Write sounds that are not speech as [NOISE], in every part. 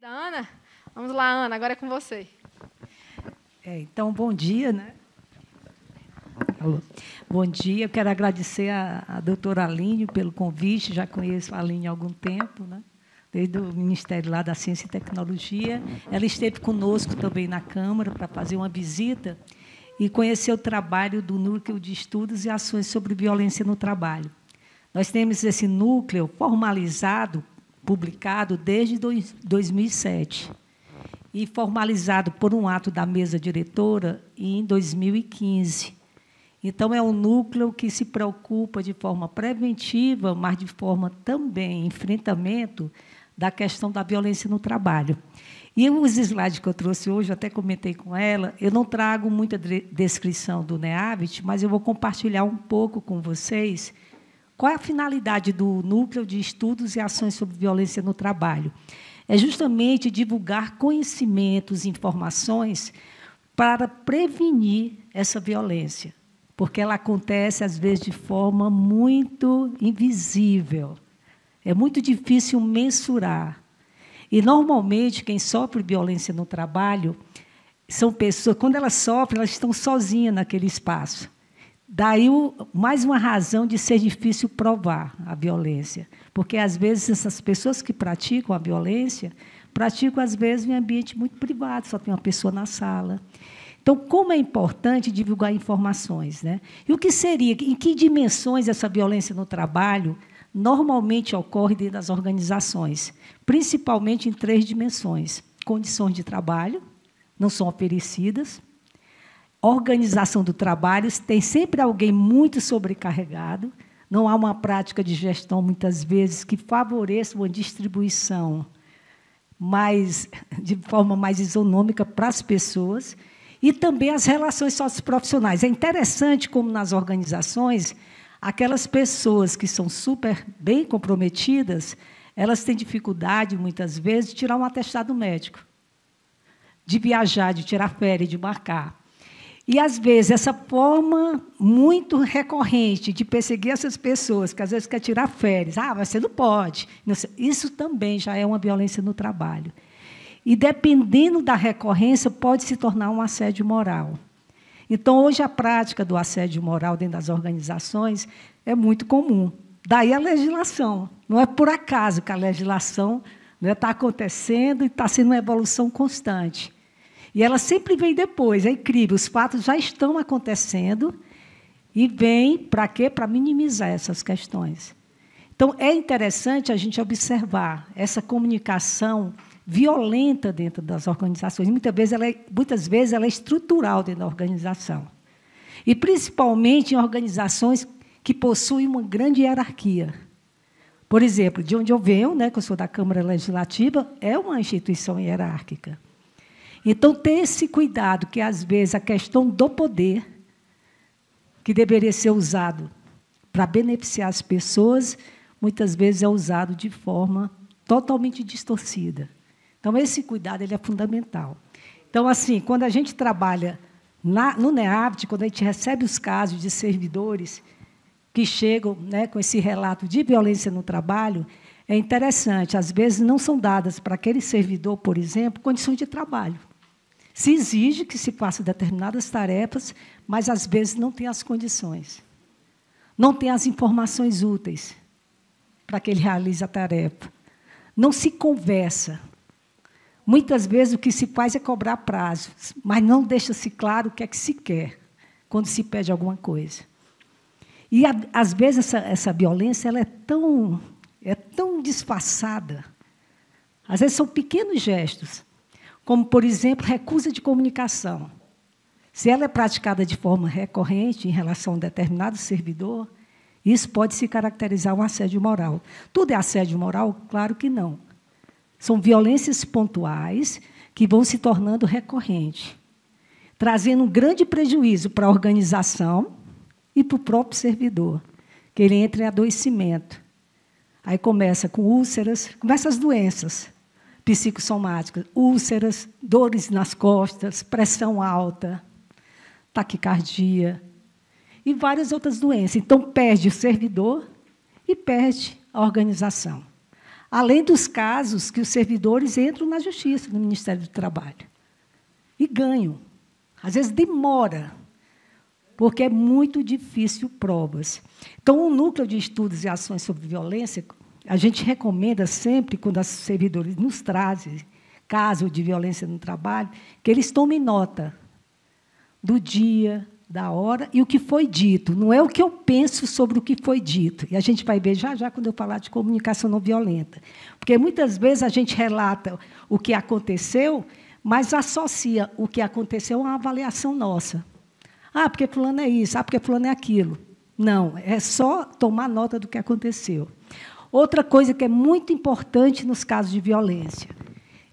Da Ana? Vamos lá, Ana, agora é com você. É, então, bom dia, né? Alô. Bom dia, eu quero agradecer a, a doutora Aline pelo convite, já conheço a Aline há algum tempo, né? desde o Ministério lá da Ciência e Tecnologia. Ela esteve conosco também na Câmara para fazer uma visita e conhecer o trabalho do Núcleo de Estudos e Ações sobre Violência no Trabalho. Nós temos esse núcleo formalizado publicado desde 2007 e formalizado por um ato da mesa diretora em 2015. Então, é um núcleo que se preocupa de forma preventiva, mas de forma também enfrentamento da questão da violência no trabalho. E os slides que eu trouxe hoje, eu até comentei com ela, eu não trago muita descrição do NEABIT, mas eu vou compartilhar um pouco com vocês qual é a finalidade do Núcleo de Estudos e Ações sobre Violência no Trabalho? É justamente divulgar conhecimentos, informações para prevenir essa violência, porque ela acontece, às vezes, de forma muito invisível. É muito difícil mensurar. E, normalmente, quem sofre violência no trabalho são pessoas, quando elas sofrem, elas estão sozinhas naquele espaço. Daí o, mais uma razão de ser difícil provar a violência, porque às vezes essas pessoas que praticam a violência praticam às vezes em ambiente muito privado, só tem uma pessoa na sala. Então, como é importante divulgar informações, né? E o que seria, em que dimensões essa violência no trabalho normalmente ocorre dentro das organizações, principalmente em três dimensões: condições de trabalho não são oferecidas, organização do trabalho, tem sempre alguém muito sobrecarregado, não há uma prática de gestão, muitas vezes, que favoreça uma distribuição mais, de forma mais isonômica para as pessoas, e também as relações socioprofissionais. É interessante como nas organizações, aquelas pessoas que são super bem comprometidas, elas têm dificuldade, muitas vezes, de tirar um atestado médico, de viajar, de tirar férias, de marcar. E às vezes essa forma muito recorrente de perseguir essas pessoas, que às vezes quer tirar férias, ah, mas você não pode. Isso também já é uma violência no trabalho. E dependendo da recorrência, pode se tornar um assédio moral. Então, hoje, a prática do assédio moral dentro das organizações é muito comum. Daí a legislação. Não é por acaso que a legislação está né, acontecendo e está sendo uma evolução constante. E ela sempre vem depois, é incrível, os fatos já estão acontecendo e vem para quê? Para minimizar essas questões. Então, é interessante a gente observar essa comunicação violenta dentro das organizações. Muitas vezes ela é, muitas vezes ela é estrutural dentro da organização. E principalmente em organizações que possuem uma grande hierarquia. Por exemplo, de onde eu venho, né, que eu sou da Câmara Legislativa, é uma instituição hierárquica. Então, ter esse cuidado, que às vezes a questão do poder, que deveria ser usado para beneficiar as pessoas, muitas vezes é usado de forma totalmente distorcida. Então, esse cuidado ele é fundamental. Então, assim, quando a gente trabalha na, no NEAPT, quando a gente recebe os casos de servidores que chegam né, com esse relato de violência no trabalho, é interessante, às vezes não são dadas para aquele servidor, por exemplo, condições de trabalho. Se exige que se faça determinadas tarefas, mas às vezes não tem as condições, não tem as informações úteis para que ele realize a tarefa. Não se conversa. Muitas vezes o que se faz é cobrar prazos, mas não deixa-se claro o que é que se quer quando se pede alguma coisa. E a, às vezes essa, essa violência ela é tão é tão disfarçada. Às vezes são pequenos gestos, como, por exemplo, recusa de comunicação. Se ela é praticada de forma recorrente em relação a um determinado servidor, isso pode se caracterizar um assédio moral. Tudo é assédio moral? Claro que não. São violências pontuais que vão se tornando recorrentes, trazendo um grande prejuízo para a organização e para o próprio servidor, que ele entra em adoecimento. Aí começa com úlceras, começa as doenças psicossomáticas, úlceras, dores nas costas, pressão alta, taquicardia e várias outras doenças. Então, perde o servidor e perde a organização. Além dos casos que os servidores entram na justiça, no Ministério do Trabalho, e ganham. Às vezes demora, porque é muito difícil provas. Então, o Núcleo de Estudos e Ações sobre Violência a gente recomenda sempre, quando os servidores nos trazem caso de violência no trabalho, que eles tomem nota do dia, da hora e o que foi dito. Não é o que eu penso sobre o que foi dito. E a gente vai ver já já quando eu falar de comunicação não violenta. Porque muitas vezes a gente relata o que aconteceu, mas associa o que aconteceu a uma avaliação nossa. Ah, porque fulano é isso, ah, porque fulano é aquilo. Não, é só tomar nota do que aconteceu. Outra coisa que é muito importante nos casos de violência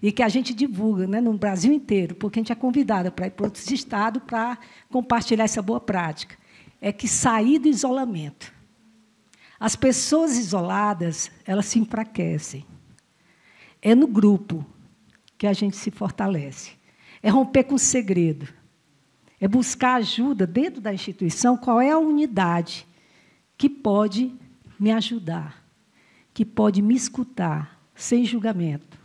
e que a gente divulga né, no Brasil inteiro, porque a gente é convidada para ir para outros estados para compartilhar essa boa prática, é que sair do isolamento. As pessoas isoladas, elas se enfraquecem. É no grupo que a gente se fortalece. É romper com o segredo. É buscar ajuda dentro da instituição, qual é a unidade que pode me ajudar que pode me escutar sem julgamento.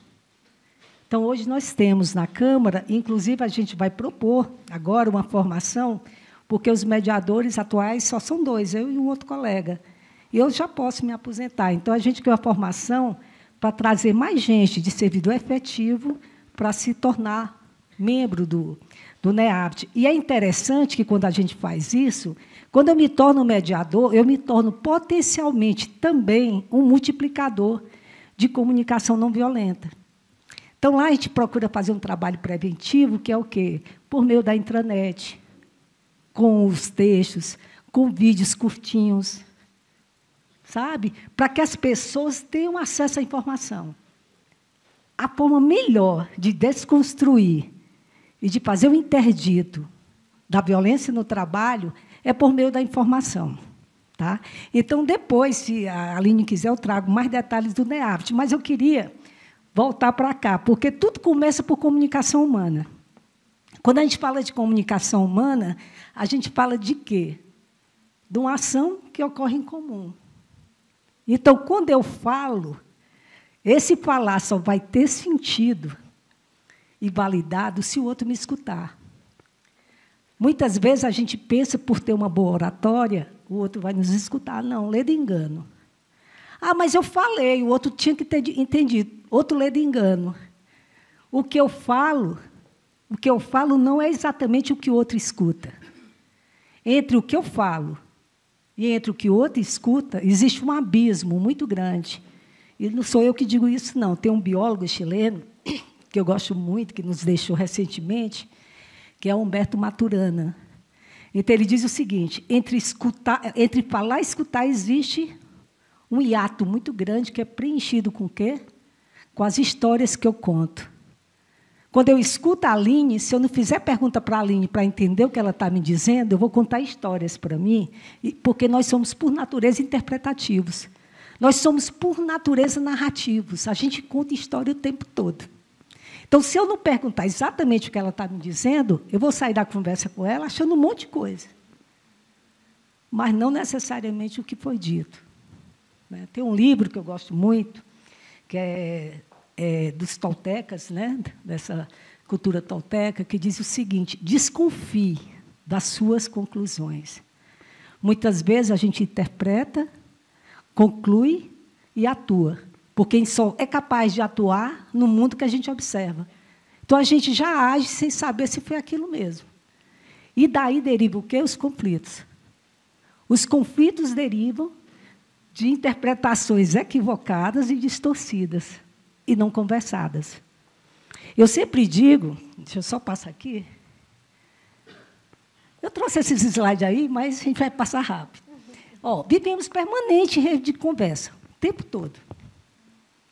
Então, hoje nós temos na Câmara, inclusive a gente vai propor agora uma formação, porque os mediadores atuais só são dois, eu e um outro colega. E eu já posso me aposentar. Então, a gente quer uma formação para trazer mais gente de servidor efetivo para se tornar membro do, do NEAPT. E é interessante que, quando a gente faz isso, quando eu me torno mediador, eu me torno potencialmente também um multiplicador de comunicação não violenta. Então, lá a gente procura fazer um trabalho preventivo, que é o quê? Por meio da intranet, com os textos, com vídeos curtinhos, sabe? Para que as pessoas tenham acesso à informação. A forma melhor de desconstruir e de fazer o interdito da violência no trabalho é por meio da informação. Tá? Então, depois, se a Aline quiser, eu trago mais detalhes do NEAVT, mas eu queria voltar para cá, porque tudo começa por comunicação humana. Quando a gente fala de comunicação humana, a gente fala de quê? De uma ação que ocorre em comum. Então, quando eu falo, esse falar só vai ter sentido e validado se o outro me escutar. Muitas vezes a gente pensa por ter uma boa oratória, o outro vai nos escutar. Não, lê de engano. Ah, mas eu falei, o outro tinha que ter entendido. Outro lê de engano. O que eu falo, o que eu falo não é exatamente o que o outro escuta. Entre o que eu falo e entre o que o outro escuta, existe um abismo muito grande. E não sou eu que digo isso, não. Tem um biólogo chileno que eu gosto muito, que nos deixou recentemente, que é Humberto Maturana. Então ele diz o seguinte: entre, escutar, entre falar e escutar existe um hiato muito grande que é preenchido com o quê? Com as histórias que eu conto. Quando eu escuto a Aline, se eu não fizer pergunta para a Aline para entender o que ela está me dizendo, eu vou contar histórias para mim, porque nós somos, por natureza, interpretativos. Nós somos, por natureza, narrativos. A gente conta história o tempo todo. Então, se eu não perguntar exatamente o que ela está me dizendo, eu vou sair da conversa com ela achando um monte de coisa. Mas não necessariamente o que foi dito. Né? Tem um livro que eu gosto muito, que é, é dos toltecas, né? dessa cultura tolteca, que diz o seguinte: desconfie das suas conclusões. Muitas vezes a gente interpreta, conclui e atua porque a gente só é capaz de atuar no mundo que a gente observa. Então a gente já age sem saber se foi aquilo mesmo. E daí deriva o quê? Os conflitos. Os conflitos derivam de interpretações equivocadas e distorcidas e não conversadas. Eu sempre digo, deixa eu só passar aqui. Eu trouxe esses slides aí, mas a gente vai passar rápido. Ó, vivemos permanente rede de conversa, o tempo todo.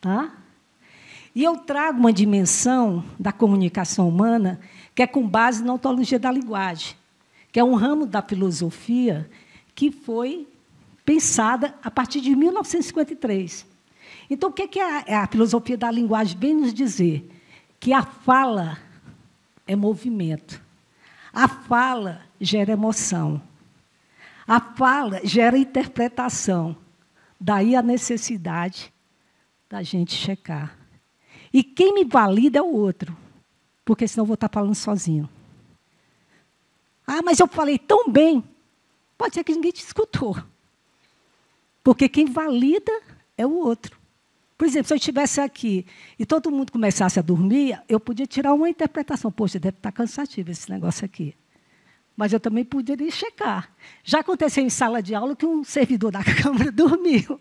Tá? E eu trago uma dimensão da comunicação humana que é com base na ontologia da linguagem, que é um ramo da filosofia que foi pensada a partir de 1953. Então, o que é, é a filosofia da linguagem bem nos dizer? Que a fala é movimento. A fala gera emoção. A fala gera interpretação. Daí a necessidade da gente checar. E quem me valida é o outro, porque senão eu vou estar falando sozinho. Ah, mas eu falei tão bem. Pode ser que ninguém te escutou. Porque quem valida é o outro. Por exemplo, se eu estivesse aqui e todo mundo começasse a dormir, eu podia tirar uma interpretação. Poxa, deve estar cansativo esse negócio aqui mas eu também poderia checar. Já aconteceu em sala de aula que um servidor da [LAUGHS] Câmara dormiu.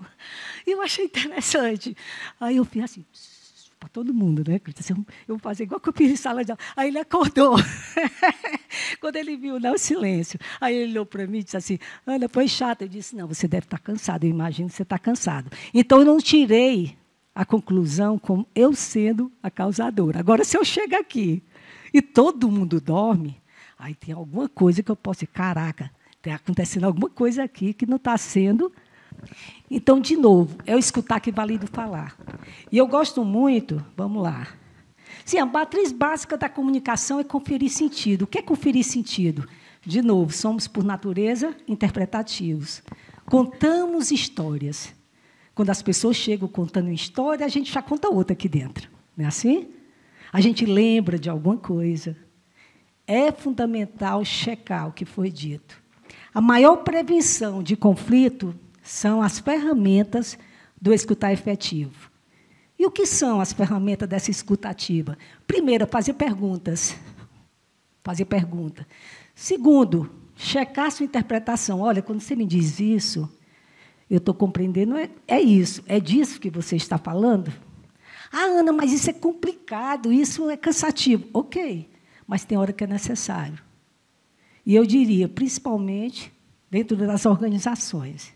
E eu achei interessante. Aí eu fiz assim, para todo mundo, né? Eu vou fazer igual que eu fiz em sala de aula. Aí ele acordou. [LAUGHS] Quando ele viu, não, né, silêncio. Aí ele olhou para mim e disse assim: Ana, foi chato. Eu disse: Não, você deve estar tá cansado, eu imagino que você está cansado. Então eu não tirei a conclusão como eu sendo a causadora. Agora, se eu chego aqui e todo mundo dorme, Aí tem alguma coisa que eu posso dizer, caraca, está acontecendo alguma coisa aqui que não está sendo. Então, de novo, é o escutar que valido falar. E eu gosto muito, vamos lá. Sim, a matriz básica da comunicação é conferir sentido. O que é conferir sentido? De novo, somos, por natureza, interpretativos. Contamos histórias. Quando as pessoas chegam contando uma história, a gente já conta outra aqui dentro. Não é assim? A gente lembra de alguma coisa é fundamental checar o que foi dito. A maior prevenção de conflito são as ferramentas do escutar efetivo. E o que são as ferramentas dessa escutativa? Primeiro, fazer perguntas. Fazer pergunta. Segundo, checar sua interpretação. Olha, quando você me diz isso, eu estou compreendendo, é, é isso, é disso que você está falando? Ah, Ana, mas isso é complicado, isso é cansativo. Ok mas tem hora que é necessário. E eu diria, principalmente dentro das organizações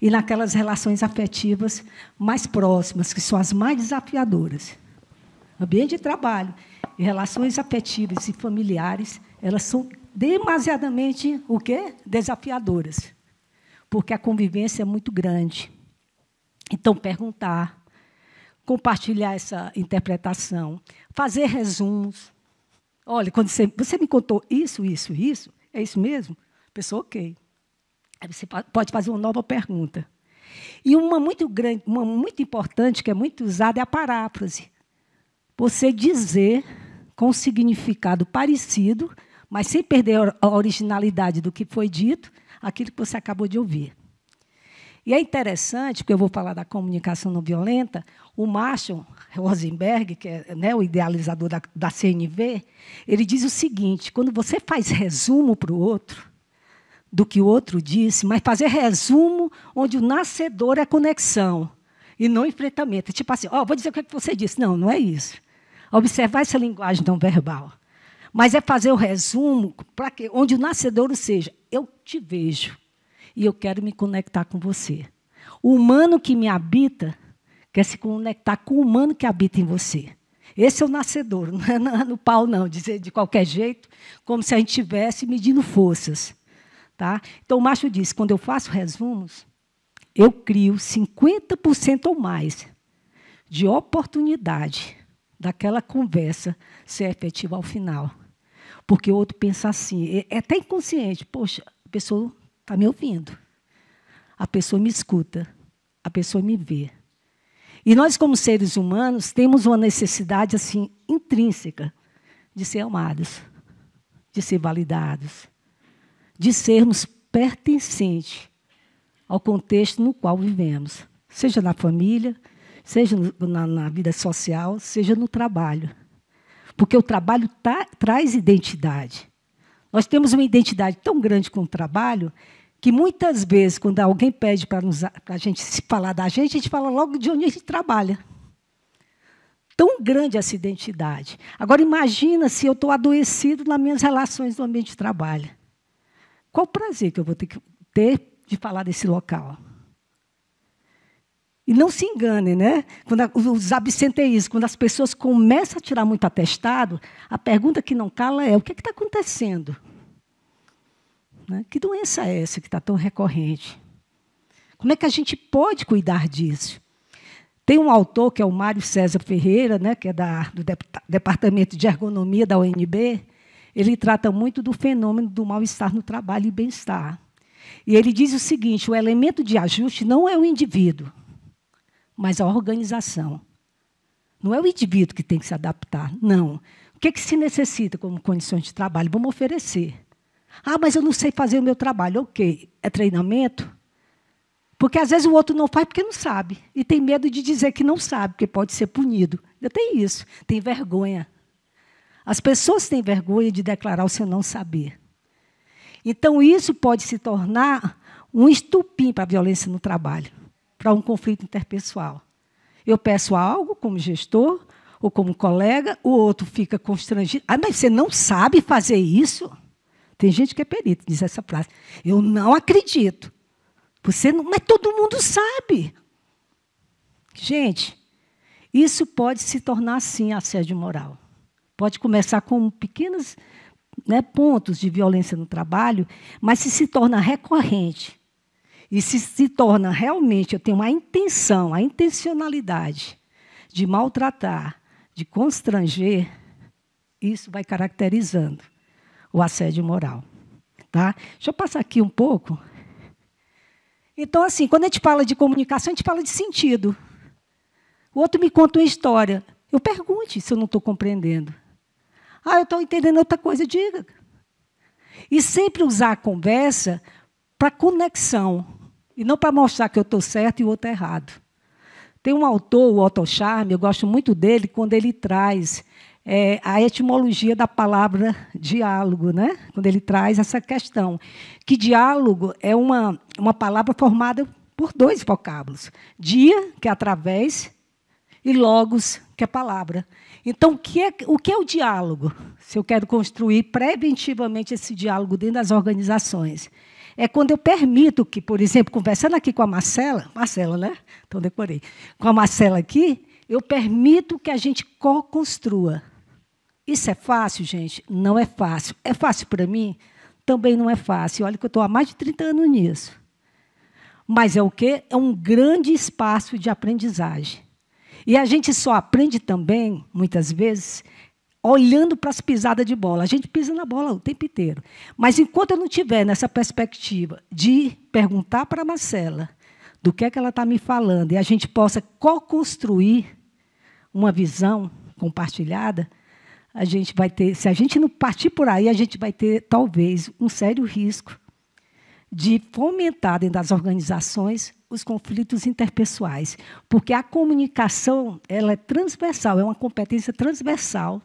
e naquelas relações afetivas mais próximas, que são as mais desafiadoras. Ambiente de trabalho e relações afetivas e familiares, elas são demasiadamente o quê? Desafiadoras. Porque a convivência é muito grande. Então perguntar, compartilhar essa interpretação, fazer resumos, Olha, quando você, você me contou isso, isso, isso, é isso mesmo? A pessoa, ok. Aí você pode fazer uma nova pergunta. E uma muito grande, uma muito importante, que é muito usada, é a paráfrase. Você dizer com significado parecido, mas sem perder a originalidade do que foi dito, aquilo que você acabou de ouvir. E é interessante, porque eu vou falar da comunicação não violenta, o Marshall Rosenberg, que é né, o idealizador da, da CNV, ele diz o seguinte: quando você faz resumo para o outro do que o outro disse, mas fazer resumo onde o nascedor é conexão e não enfrentamento. Tipo assim, oh, vou dizer o é que você disse. Não, não é isso. Observar essa linguagem não verbal. Mas é fazer o resumo para que onde o nascedor seja, eu te vejo, e eu quero me conectar com você. O humano que me habita quer se conectar com o humano que habita em você. Esse é o nascedor, [LAUGHS] não é no pau, não, dizer de qualquer jeito, como se a gente estivesse medindo forças. Tá? Então, o macho diz: quando eu faço resumos, eu crio 50% ou mais de oportunidade daquela conversa ser efetiva ao final. Porque o outro pensa assim, é, é até inconsciente, poxa, a pessoa está me ouvindo. A pessoa me escuta, a pessoa me vê. E nós, como seres humanos, temos uma necessidade assim intrínseca de ser amados, de ser validados, de sermos pertencentes ao contexto no qual vivemos, seja na família, seja na, na vida social, seja no trabalho. Porque o trabalho traz identidade. Nós temos uma identidade tão grande com o trabalho que muitas vezes, quando alguém pede para a gente se falar da gente, a gente fala logo de onde a gente trabalha. Tão grande essa identidade. Agora, imagina se eu estou adoecido nas minhas relações no ambiente de trabalho. Qual o prazer que eu vou ter que ter de falar desse local? E não se engane, né? Quando a, os absenteísmos, quando as pessoas começam a tirar muito atestado, a pergunta que não cala é: o que é está acontecendo? Né? Que doença é essa que está tão recorrente? Como é que a gente pode cuidar disso? Tem um autor, que é o Mário César Ferreira, né, que é da, do Departamento de Ergonomia da UNB, ele trata muito do fenômeno do mal-estar no trabalho e bem-estar. E ele diz o seguinte: o elemento de ajuste não é o indivíduo, mas a organização. Não é o indivíduo que tem que se adaptar, não. O que, é que se necessita como condições de trabalho? Vamos oferecer. Ah, mas eu não sei fazer o meu trabalho. Ok, é treinamento? Porque às vezes o outro não faz porque não sabe. E tem medo de dizer que não sabe, porque pode ser punido. Ainda tem isso, tem vergonha. As pessoas têm vergonha de declarar o seu não saber. Então, isso pode se tornar um estupim para a violência no trabalho, para um conflito interpessoal. Eu peço algo como gestor ou como colega, o outro fica constrangido. Ah, mas você não sabe fazer isso? Tem gente que é perito, diz essa frase. Eu não acredito. Você não, mas todo mundo sabe. Gente, isso pode se tornar sim assédio moral. Pode começar com pequenos né, pontos de violência no trabalho, mas se se torna recorrente e se se torna realmente, eu tenho a intenção, a intencionalidade de maltratar, de constranger, isso vai caracterizando o assédio moral. Tá? Deixa eu passar aqui um pouco. Então, assim, quando a gente fala de comunicação, a gente fala de sentido. O outro me conta uma história. Eu pergunte se eu não estou compreendendo. Ah, eu estou entendendo outra coisa, diga. E sempre usar a conversa para conexão, e não para mostrar que eu estou certo e o outro errado. Tem um autor, o Otto Charme, eu gosto muito dele, quando ele traz é, a etimologia da palavra diálogo, né? quando ele traz essa questão. Que diálogo é uma, uma palavra formada por dois vocábulos: dia, que é através, e logos, que é palavra. Então, o que, é, o que é o diálogo? Se eu quero construir preventivamente esse diálogo dentro das organizações é quando eu permito que, por exemplo, conversando aqui com a Marcela, Marcela, né? Então decorei. Com a Marcela aqui, eu permito que a gente co-construa. Isso é fácil, gente? Não é fácil. É fácil para mim? Também não é fácil. Olha que eu estou há mais de 30 anos nisso. Mas é o quê? É um grande espaço de aprendizagem. E a gente só aprende também, muitas vezes, olhando para as pisadas de bola. A gente pisa na bola o tempo inteiro. Mas enquanto eu não tiver nessa perspectiva de perguntar para a Marcela do que é que ela está me falando e a gente possa co-construir uma visão compartilhada, a gente vai ter, se a gente não partir por aí, a gente vai ter talvez um sério risco de fomentar dentro das organizações os conflitos interpessoais, porque a comunicação ela é transversal, é uma competência transversal,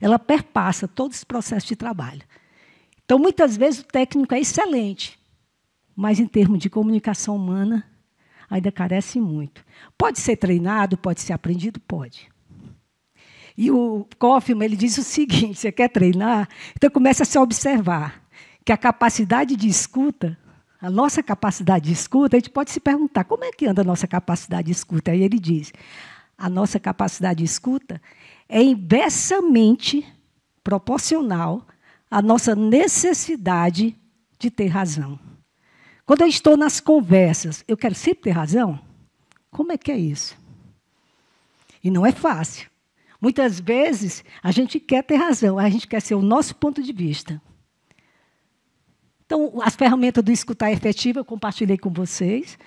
ela perpassa todos os processos de trabalho. Então, muitas vezes o técnico é excelente, mas em termos de comunicação humana ainda carece muito. Pode ser treinado, pode ser aprendido, pode. E o Kaufman ele diz o seguinte: você quer treinar? Então começa a se observar que a capacidade de escuta, a nossa capacidade de escuta, a gente pode se perguntar como é que anda a nossa capacidade de escuta. E ele diz: a nossa capacidade de escuta é inversamente proporcional à nossa necessidade de ter razão. Quando eu estou nas conversas, eu quero sempre ter razão? Como é que é isso? E não é fácil. Muitas vezes a gente quer ter razão, a gente quer ser o nosso ponto de vista. Então, as ferramentas do escutar efetiva eu compartilhei com vocês.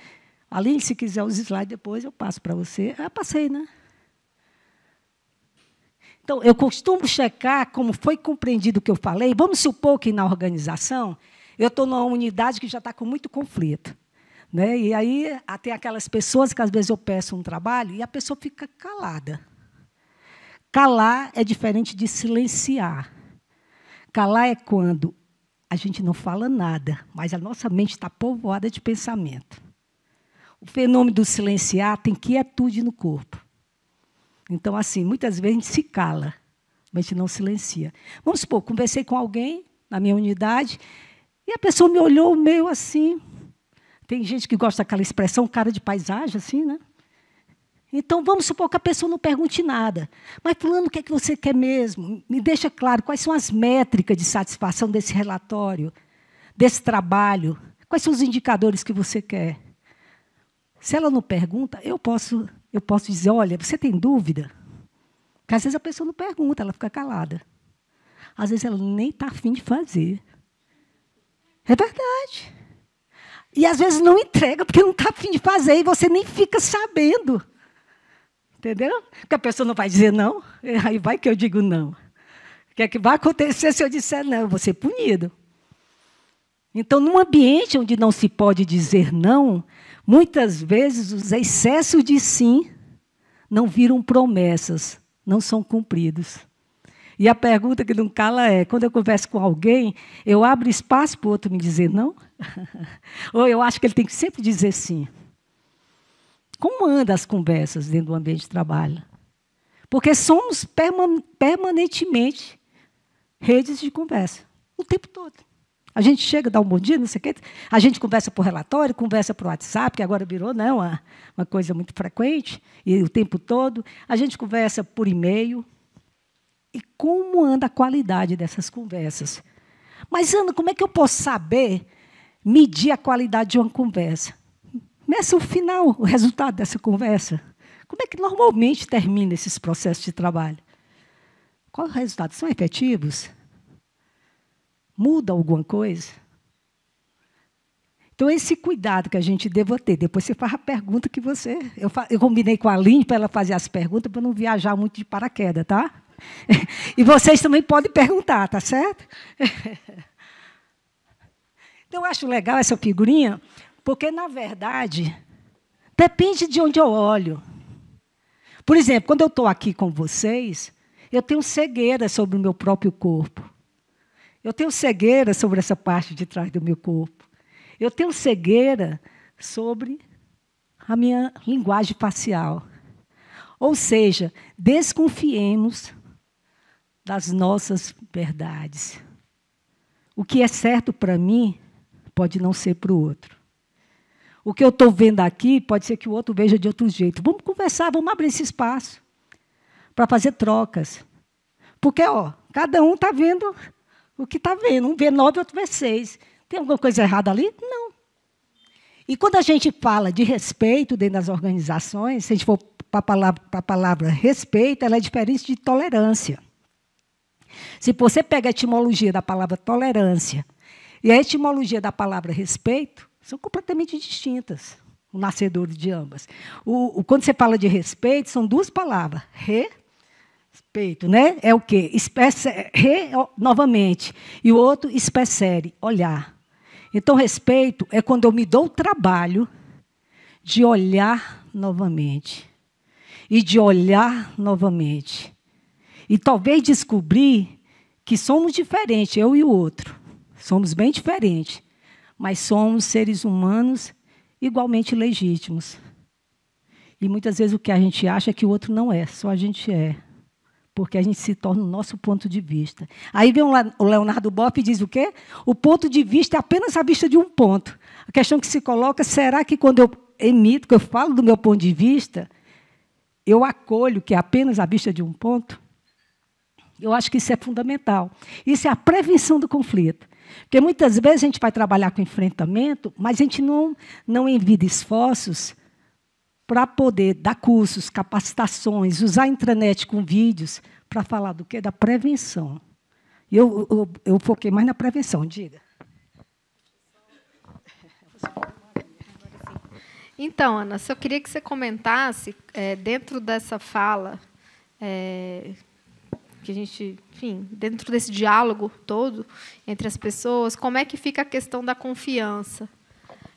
Aline, se quiser os slides depois, eu passo para você. Ah, passei, né? Então, eu costumo checar como foi compreendido o que eu falei. Vamos supor que na organização eu estou numa unidade que já está com muito conflito. Né? E aí ah, tem aquelas pessoas que às vezes eu peço um trabalho e a pessoa fica calada. Calar é diferente de silenciar. Calar é quando a gente não fala nada, mas a nossa mente está povoada de pensamento. O fenômeno do silenciar tem quietude no corpo. Então, assim, muitas vezes a gente se cala, mas a gente não silencia. Vamos supor, conversei com alguém na minha unidade e a pessoa me olhou meio assim. Tem gente que gosta daquela expressão cara de paisagem, assim, né? Então, vamos supor que a pessoa não pergunte nada. Mas, fulano, o que é que você quer mesmo? Me deixa claro quais são as métricas de satisfação desse relatório, desse trabalho. Quais são os indicadores que você quer? Se ela não pergunta, eu posso, eu posso dizer, olha, você tem dúvida? Porque às vezes a pessoa não pergunta, ela fica calada. Às vezes ela nem está afim de fazer. É verdade. E às vezes não entrega porque não está afim de fazer e você nem fica sabendo. Entendeu? Porque a pessoa não vai dizer não, [LAUGHS] aí vai que eu digo não. O que é que vai acontecer se eu disser não? Eu vou ser punido. Então, num ambiente onde não se pode dizer não, muitas vezes os excessos de sim não viram promessas, não são cumpridos. E a pergunta que não cala é: quando eu converso com alguém, eu abro espaço para o outro me dizer não? [LAUGHS] Ou eu acho que ele tem que sempre dizer sim? Como andam as conversas dentro do ambiente de trabalho? Porque somos permanentemente redes de conversa, o tempo todo. A gente chega, dá um bom dia, não sei o quê, a gente conversa por relatório, conversa por WhatsApp, que agora virou né, uma, uma coisa muito frequente, e o tempo todo. A gente conversa por e-mail. E como anda a qualidade dessas conversas? Mas, Ana, como é que eu posso saber medir a qualidade de uma conversa? Começa o final, o resultado dessa conversa. Como é que normalmente termina esses processos de trabalho? Qual é o resultado? São efetivos? Muda alguma coisa? Então, esse cuidado que a gente deva ter. Depois você faz a pergunta que você. Eu, eu combinei com a Aline para ela fazer as perguntas, para não viajar muito de paraquedas, tá? [LAUGHS] E vocês também podem perguntar, tá certo? [LAUGHS] Então, eu acho legal essa figurinha, porque, na verdade, depende de onde eu olho. Por exemplo, quando eu estou aqui com vocês, eu tenho cegueira sobre o meu próprio corpo. Eu tenho cegueira sobre essa parte de trás do meu corpo. Eu tenho cegueira sobre a minha linguagem facial. Ou seja, desconfiemos das nossas verdades. O que é certo para mim pode não ser para o outro. O que eu estou vendo aqui pode ser que o outro veja de outro jeito. Vamos conversar, vamos abrir esse espaço para fazer trocas. Porque, ó, cada um está vendo o que está vendo. Um vê nove, outro vê seis. Tem alguma coisa errada ali? Não. E quando a gente fala de respeito dentro das organizações, se a gente for para a palavra, palavra respeito, ela é diferente de tolerância. Se você pega a etimologia da palavra tolerância e a etimologia da palavra respeito, são completamente distintas, o nascedor de ambas. O, o, quando você fala de respeito, são duas palavras, re Respeito, né? É o quê? Espécie, re, novamente. E o outro, especere, olhar. Então, respeito é quando eu me dou o trabalho de olhar novamente. E de olhar novamente. E talvez descobrir que somos diferentes, eu e o outro. Somos bem diferentes mas somos seres humanos igualmente legítimos. E muitas vezes o que a gente acha é que o outro não é, só a gente é. Porque a gente se torna o nosso ponto de vista. Aí vem o Leonardo Boff e diz o quê? O ponto de vista é apenas a vista de um ponto. A questão que se coloca, é será que quando eu emito, que eu falo do meu ponto de vista, eu acolho que é apenas a vista de um ponto? Eu acho que isso é fundamental. Isso é a prevenção do conflito. Porque muitas vezes a gente vai trabalhar com enfrentamento, mas a gente não, não envia esforços para poder dar cursos, capacitações, usar a intranet com vídeos para falar do quê? Da prevenção. Eu, eu, eu foquei mais na prevenção, diga. Então, Ana, se eu queria que você comentasse, é, dentro dessa fala é, que a gente, enfim, dentro desse diálogo todo entre as pessoas, como é que fica a questão da confiança?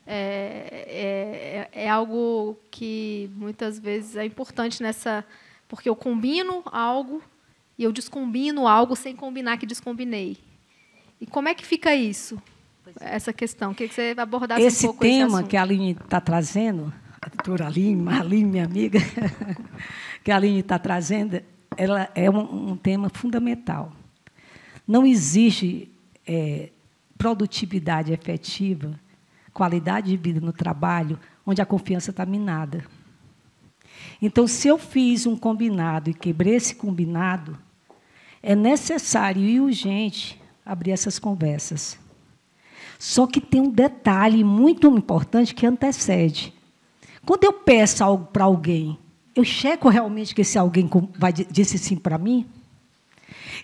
É, é, é, é algo que muitas vezes é importante nessa. Porque eu combino algo e eu descombino algo sem combinar que descombinei. E como é que fica isso? É. Essa questão. Queria que você abordasse esse um pouco tema esse tema que a Aline está trazendo, a doutora Aline, Marlene, minha amiga, [LAUGHS] que a Aline está trazendo, ela é um, um tema fundamental. Não existe é, produtividade efetiva, qualidade de vida no trabalho, onde a confiança está minada. Então, se eu fiz um combinado e quebrei esse combinado, é necessário e urgente abrir essas conversas. Só que tem um detalhe muito importante que antecede. Quando eu peço algo para alguém eu checo realmente que esse alguém vai, disse sim para mim?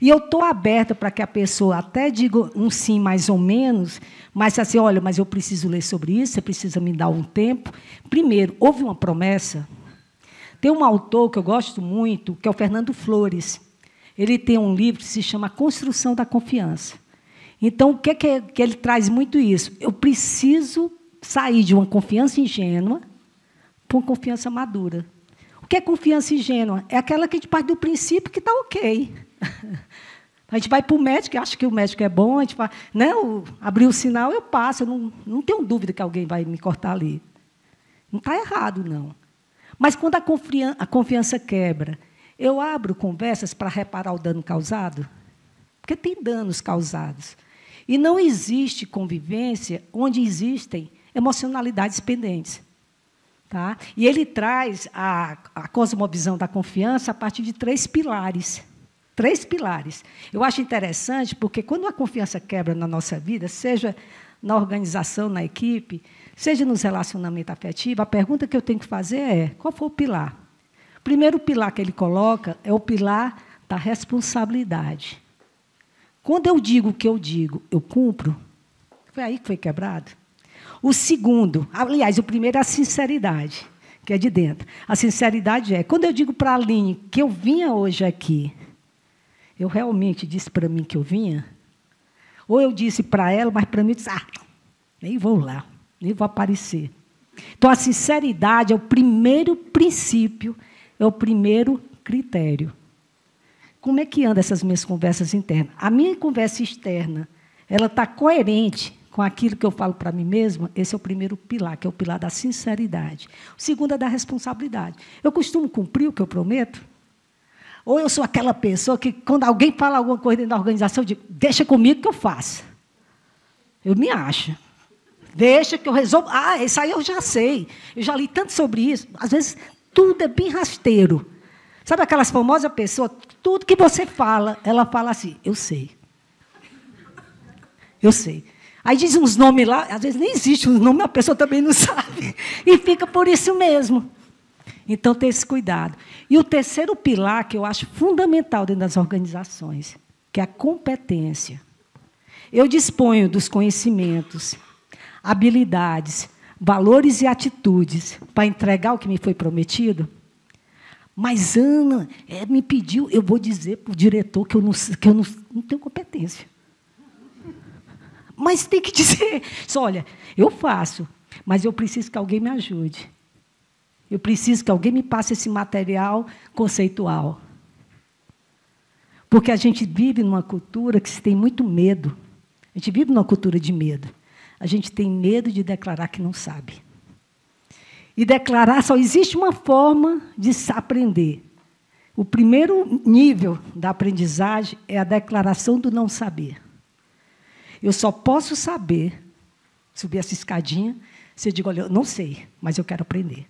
E eu estou aberta para que a pessoa até diga um sim mais ou menos, mas assim, olha, mas eu preciso ler sobre isso, você precisa me dar um tempo. Primeiro, houve uma promessa. Tem um autor que eu gosto muito, que é o Fernando Flores. Ele tem um livro que se chama Construção da Confiança. Então, o que, é que ele traz muito isso? Eu preciso sair de uma confiança ingênua para uma confiança madura. O que é confiança ingênua? É aquela que a gente parte do princípio que está ok. [LAUGHS] A gente vai para o médico, acha que o médico é bom, a gente vai, né, o, o sinal, eu passo, eu não, não tenho dúvida que alguém vai me cortar ali. Não está errado, não. Mas quando a confiança, a confiança quebra, eu abro conversas para reparar o dano causado? Porque tem danos causados. E não existe convivência onde existem emocionalidades pendentes. Tá? E ele traz a, a cosmovisão da confiança a partir de três pilares. Três pilares. Eu acho interessante porque quando a confiança quebra na nossa vida, seja na organização, na equipe, seja nos relacionamentos afetivos, a pergunta que eu tenho que fazer é: qual foi o pilar? O primeiro pilar que ele coloca é o pilar da responsabilidade. Quando eu digo o que eu digo, eu cumpro. Foi aí que foi quebrado. O segundo, aliás, o primeiro é a sinceridade, que é de dentro. A sinceridade é, quando eu digo para a Aline que eu vinha hoje aqui, eu realmente disse para mim que eu vinha? Ou eu disse para ela, mas para mim eu disse, ah, nem vou lá, nem vou aparecer. Então, a sinceridade é o primeiro princípio, é o primeiro critério. Como é que anda essas minhas conversas internas? A minha conversa externa, ela está coerente com aquilo que eu falo para mim mesma, esse é o primeiro pilar, que é o pilar da sinceridade. O segundo é da responsabilidade. Eu costumo cumprir o que eu prometo? Ou eu sou aquela pessoa que, quando alguém fala alguma coisa dentro da organização, eu digo: deixa comigo que eu faço. Eu me acho. Deixa que eu resolvo. Ah, isso aí eu já sei. Eu já li tanto sobre isso. Às vezes, tudo é bem rasteiro. Sabe aquelas famosas pessoas? Tudo que você fala, ela fala assim: eu sei. Eu sei. Aí diz uns nomes lá, às vezes nem existe os nomes, a pessoa também não [LAUGHS] sabe. E fica por isso mesmo. Então, ter esse cuidado. E o terceiro pilar, que eu acho fundamental dentro das organizações, que é a competência. Eu disponho dos conhecimentos, habilidades, valores e atitudes para entregar o que me foi prometido? Mas Ana é, me pediu, eu vou dizer para o diretor que eu não, que eu não, não tenho competência. Mas tem que [LAUGHS] dizer: olha, eu faço, mas eu preciso que alguém me ajude. Eu preciso que alguém me passe esse material conceitual. Porque a gente vive numa cultura que se tem muito medo. A gente vive numa cultura de medo. A gente tem medo de declarar que não sabe. E declarar só existe uma forma de aprender. O primeiro nível da aprendizagem é a declaração do não saber. Eu só posso saber, subir essa escadinha, se eu digo, olha, eu não sei, mas eu quero aprender.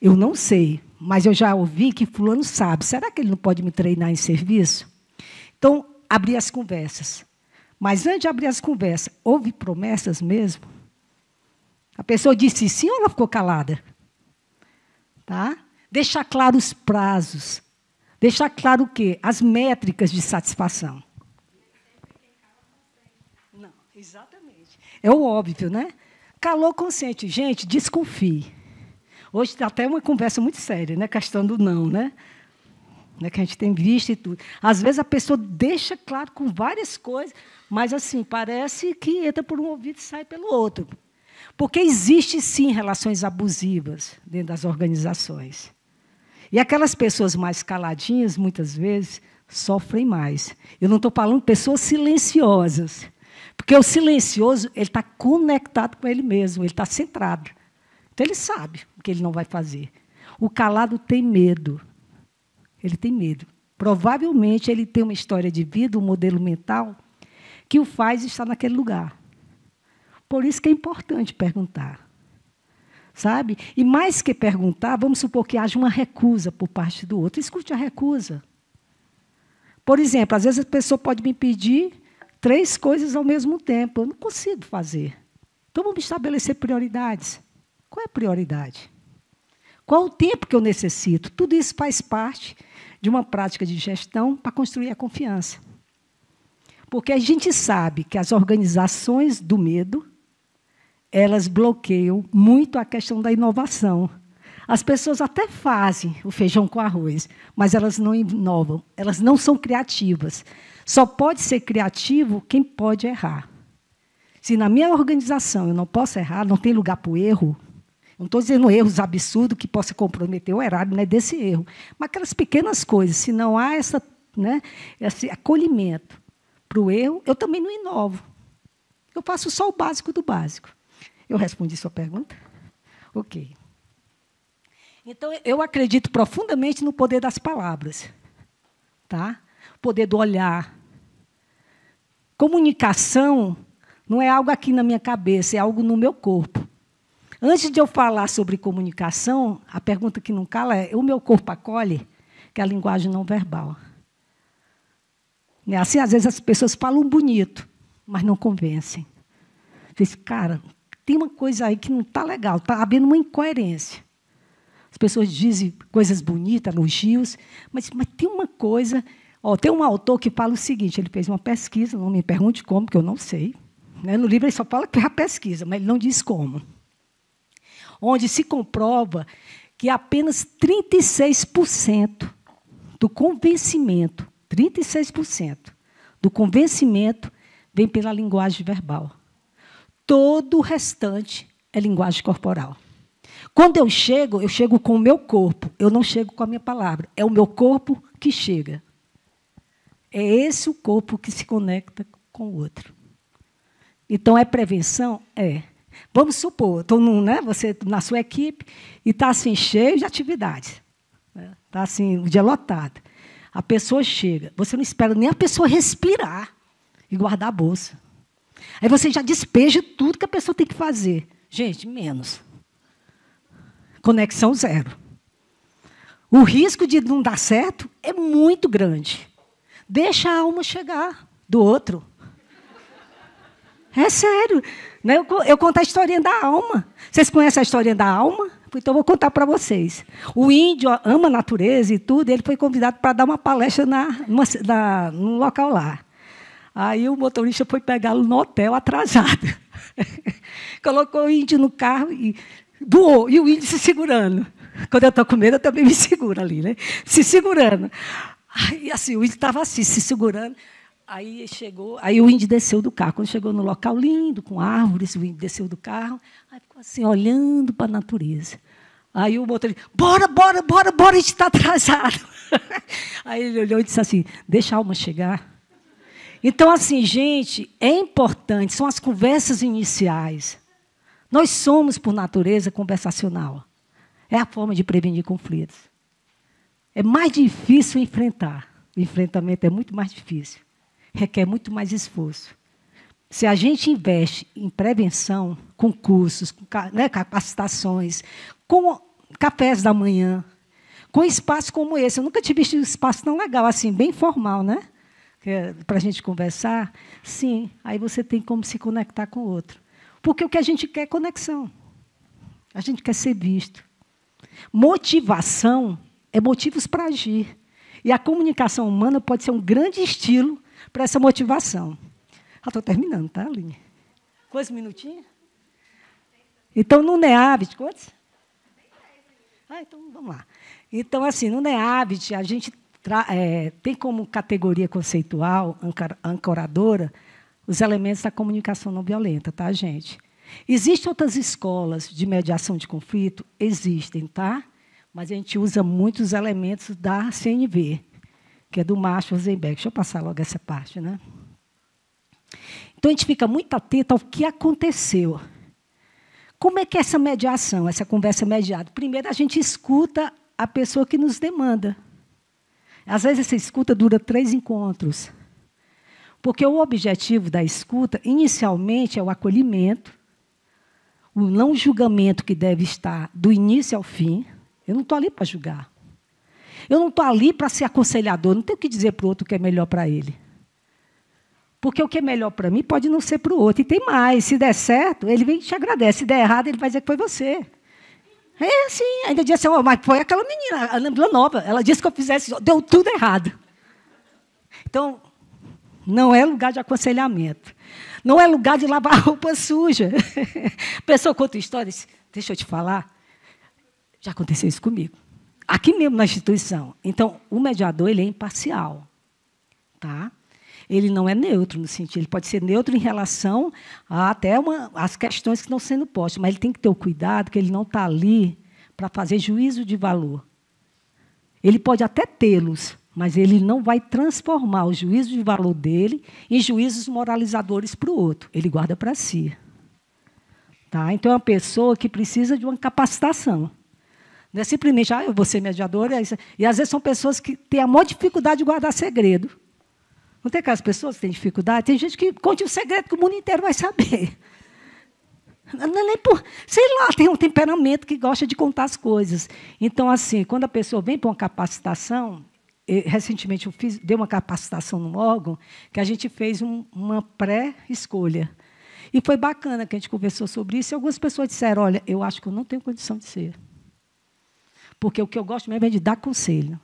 Eu não sei, mas eu já ouvi que fulano sabe. Será que ele não pode me treinar em serviço? Então, abrir as conversas. Mas antes de abrir as conversas, houve promessas mesmo? A pessoa disse sim ou ela ficou calada? Tá? Deixar claro os prazos. Deixar claro o quê? As métricas de satisfação. Exatamente. É o óbvio, né? Calor consciente. Gente, desconfie. Hoje está até uma conversa muito séria, né? Questão do não, né? né? Que a gente tem visto e tudo. Às vezes a pessoa deixa claro com várias coisas, mas assim, parece que entra por um ouvido e sai pelo outro. Porque existe sim relações abusivas dentro das organizações. E aquelas pessoas mais caladinhas, muitas vezes, sofrem mais. Eu não estou falando pessoas silenciosas. Porque o silencioso, ele está conectado com ele mesmo, ele está centrado. Então, ele sabe o que ele não vai fazer. O calado tem medo. Ele tem medo. Provavelmente, ele tem uma história de vida, um modelo mental, que o faz estar naquele lugar. Por isso que é importante perguntar. Sabe? E mais que perguntar, vamos supor que haja uma recusa por parte do outro. Escute a recusa. Por exemplo, às vezes a pessoa pode me pedir três coisas ao mesmo tempo. Eu não consigo fazer. Então vamos estabelecer prioridades. Qual é a prioridade? Qual o tempo que eu necessito? Tudo isso faz parte de uma prática de gestão para construir a confiança. Porque a gente sabe que as organizações do medo, elas bloqueiam muito a questão da inovação. As pessoas até fazem o feijão com arroz, mas elas não inovam, elas não são criativas. Só pode ser criativo quem pode errar. Se na minha organização eu não posso errar, não tem lugar para o erro, não estou dizendo erros absurdos que possa comprometer o erário, não é desse erro. Mas aquelas pequenas coisas, se não há essa, né, esse acolhimento para o erro, eu também não inovo. Eu faço só o básico do básico. Eu respondi sua pergunta? Ok. Então, eu acredito profundamente no poder das palavras. Tá? O poder do olhar, Comunicação não é algo aqui na minha cabeça, é algo no meu corpo. Antes de eu falar sobre comunicação, a pergunta que não cala é: o meu corpo acolhe? Que é a linguagem não verbal. Né, assim, às vezes as pessoas falam bonito, mas não convencem. Diz, cara, tem uma coisa aí que não está legal, está havendo uma incoerência. As pessoas dizem coisas bonitas, elogios, mas, mas tem uma coisa Ó, tem um autor que fala o seguinte: ele fez uma pesquisa, não me pergunte como, que eu não sei. Né? No livro ele só fala que é a pesquisa, mas ele não diz como. Onde se comprova que apenas 36% do convencimento, 36% do convencimento vem pela linguagem verbal. Todo o restante é linguagem corporal. Quando eu chego, eu chego com o meu corpo, eu não chego com a minha palavra. É o meu corpo que chega. É esse o corpo que se conecta com o outro. Então, é prevenção? É. Vamos supor, estou né, você na sua equipe e está assim, cheio de atividades. Está né, assim, o dia lotado. A pessoa chega, você não espera nem a pessoa respirar e guardar a bolsa. Aí você já despeja tudo que a pessoa tem que fazer. Gente, menos. Conexão zero. O risco de não dar certo é muito grande. Deixa a alma chegar do outro. É sério. Né? Eu, eu conto a história da alma. Vocês conhecem a história da alma? Então, eu vou contar para vocês. O índio ama a natureza e tudo. Ele foi convidado para dar uma palestra na, numa, na, num local lá. Aí o motorista foi pegá-lo no hotel atrasado. [LAUGHS] Colocou o índio no carro e voou. E o índio se segurando. Quando eu estou com medo, eu também me seguro ali, né? Se segurando. Aí assim, o índio estava assim, se segurando. Aí chegou, aí o índio desceu do carro. Quando chegou no local lindo, com árvores, o índio desceu do carro, aí ficou assim, olhando para a natureza. Aí o motorista, bora, bora, bora, bora, a gente está atrasado. [LAUGHS] aí ele olhou e disse assim, deixa a alma chegar. Então, assim, gente, é importante, são as conversas iniciais. Nós somos, por natureza, conversacional. É a forma de prevenir conflitos é mais difícil enfrentar. O enfrentamento é muito mais difícil, requer muito mais esforço. Se a gente investe em prevenção, com cursos, com né, capacitações, com cafés da manhã, com espaço como esse, eu nunca tive um espaço tão legal assim, bem formal, né? É Para a gente conversar, sim, aí você tem como se conectar com o outro. Porque o que a gente quer é conexão. A gente quer ser visto. Motivação é motivos para agir. E a comunicação humana pode ser um grande estilo para essa motivação. Já estou terminando, tá, Aline? Quantos minutinhos? Então, no NEAVIT, é quantos? Ah, então vamos lá. Então, assim, no NEAVIT, é a gente é, tem como categoria conceitual, ancoradora, os elementos da comunicação não violenta, tá, gente? Existem outras escolas de mediação de conflito? Existem, tá? mas a gente usa muitos elementos da CNV, que é do Marshall Rosenberg. Deixa eu passar logo essa parte. Né? Então, a gente fica muito atento ao que aconteceu. Como é que é essa mediação, essa conversa mediada? Primeiro, a gente escuta a pessoa que nos demanda. Às vezes, essa escuta dura três encontros. Porque o objetivo da escuta, inicialmente, é o acolhimento, o não julgamento que deve estar do início ao fim. Eu não estou ali para julgar. Eu não estou ali para ser aconselhador. Não tenho que dizer para o outro o que é melhor para ele. Porque o que é melhor para mim pode não ser para o outro. E tem mais: se der certo, ele vem e te agradece. Se der errado, ele vai dizer que foi você. É assim. Ainda diz assim: oh, mas foi aquela menina, a Lambla Nova. Ela disse que eu fizesse, deu tudo errado. Então, não é lugar de aconselhamento. Não é lugar de lavar [LAUGHS] roupa suja. [LAUGHS] Pessoa conta histórias. Deixa eu te falar. Já aconteceu isso comigo. Aqui mesmo na instituição. Então, o mediador ele é imparcial. Tá? Ele não é neutro no sentido, ele pode ser neutro em relação a até uma, as questões que estão sendo postas, mas ele tem que ter o cuidado que ele não está ali para fazer juízo de valor. Ele pode até tê-los, mas ele não vai transformar o juízo de valor dele em juízos moralizadores para o outro. Ele guarda para si. Tá? Então, é uma pessoa que precisa de uma capacitação. Não é simplesmente, ah, eu vou ser mediadora. É e às vezes são pessoas que têm a maior dificuldade de guardar segredo. Não tem aquelas pessoas que têm dificuldade? Tem gente que conte um segredo que o mundo inteiro vai saber. Não é nem por. Sei lá, tem um temperamento que gosta de contar as coisas. Então, assim, quando a pessoa vem para uma capacitação, recentemente eu fiz, dei uma capacitação num órgão, que a gente fez um, uma pré-escolha. E foi bacana que a gente conversou sobre isso. E algumas pessoas disseram: olha, eu acho que eu não tenho condição de ser. Porque o que eu gosto mesmo é de dar conselho.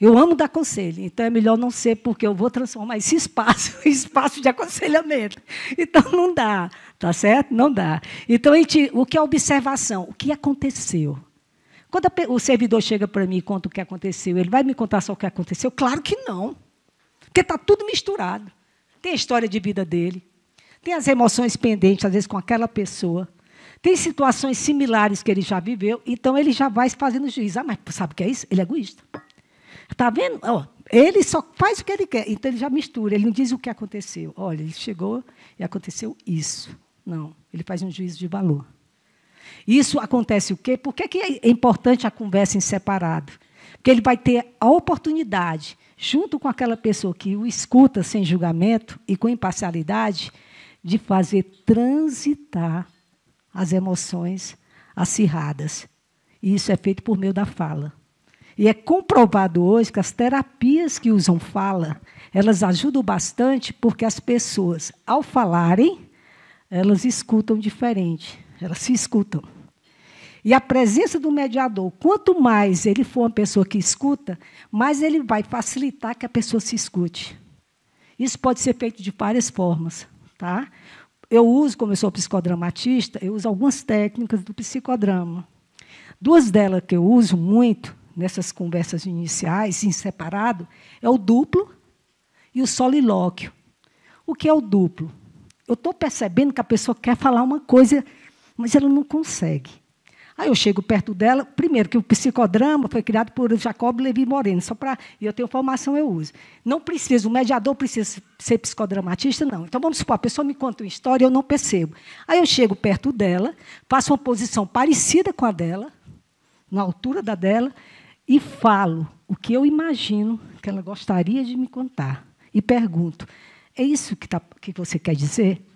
Eu amo dar conselho, então é melhor não ser, porque eu vou transformar esse espaço [LAUGHS] em espaço de aconselhamento. Então não dá, tá certo? Não dá. Então, gente, o que é observação? O que aconteceu? Quando o servidor chega para mim e conta o que aconteceu, ele vai me contar só o que aconteceu? Claro que não. Porque está tudo misturado. Tem a história de vida dele, tem as emoções pendentes, às vezes, com aquela pessoa. Tem situações similares que ele já viveu, então ele já vai fazendo juízo. Ah, mas sabe o que é isso? Ele é egoísta. Está vendo? Ó, ele só faz o que ele quer, então ele já mistura, ele não diz o que aconteceu. Olha, ele chegou e aconteceu isso. Não, ele faz um juízo de valor. Isso acontece o quê? Por que, que é importante a conversa em separado? Porque ele vai ter a oportunidade, junto com aquela pessoa que o escuta sem julgamento e com imparcialidade, de fazer transitar as emoções acirradas. E isso é feito por meio da fala. E é comprovado hoje que as terapias que usam fala, elas ajudam bastante porque as pessoas, ao falarem, elas escutam diferente, elas se escutam. E a presença do mediador, quanto mais ele for uma pessoa que escuta, mais ele vai facilitar que a pessoa se escute. Isso pode ser feito de várias formas, tá? eu uso, como eu sou psicodramatista, eu uso algumas técnicas do psicodrama. Duas delas que eu uso muito nessas conversas iniciais, em separado, é o duplo e o solilóquio. O que é o duplo? Eu estou percebendo que a pessoa quer falar uma coisa, mas ela não consegue. Aí eu chego perto dela, primeiro que o psicodrama foi criado por Jacob Levi Moreno, só para e eu tenho formação eu uso. Não precisa, o mediador precisa ser psicodramatista não. Então vamos supor, a pessoa me conta uma história, eu não percebo. Aí eu chego perto dela, faço uma posição parecida com a dela, na altura da dela, e falo o que eu imagino que ela gostaria de me contar e pergunto: é isso que, tá, que você quer dizer?